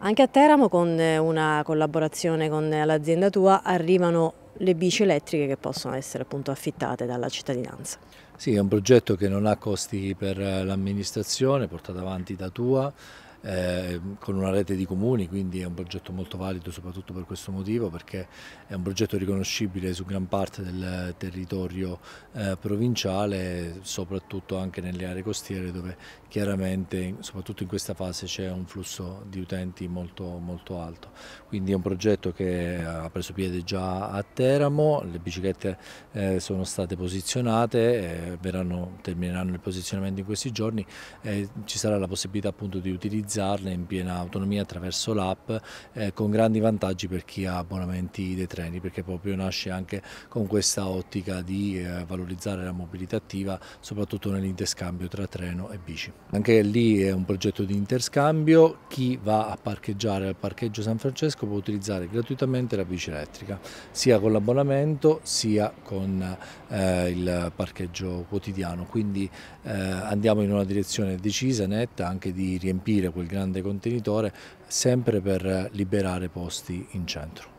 Anche a Teramo con eh, una collaborazione con l'azienda tua arrivano le bici elettriche che possono essere appunto affittate dalla cittadinanza. Sì, è un progetto che non ha costi per eh, l'amministrazione, portato avanti da tua, eh, con una rete di comuni, quindi è un progetto molto valido soprattutto per questo motivo perché è un progetto riconoscibile su gran parte del territorio eh, provinciale, soprattutto anche nelle aree costiere dove chiaramente, soprattutto in questa fase, c'è un flusso di utenti molto, molto alto. Quindi è un progetto che ha preso piede già a Teramo, le biciclette eh, sono state posizionate, eh, verranno, termineranno il posizionamento in questi giorni e ci sarà la possibilità appunto di utilizzare utilizzarle in piena autonomia attraverso l'app eh, con grandi vantaggi per chi ha abbonamenti dei treni perché proprio nasce anche con questa ottica di eh, valorizzare la mobilità attiva soprattutto nell'interscambio tra treno e bici. Anche lì è un progetto di interscambio, chi va a parcheggiare al parcheggio San Francesco può utilizzare gratuitamente la bici elettrica sia con l'abbonamento sia con eh, il parcheggio quotidiano quindi eh, andiamo in una direzione decisa, netta anche di riempire quel grande contenitore sempre per liberare posti in centro.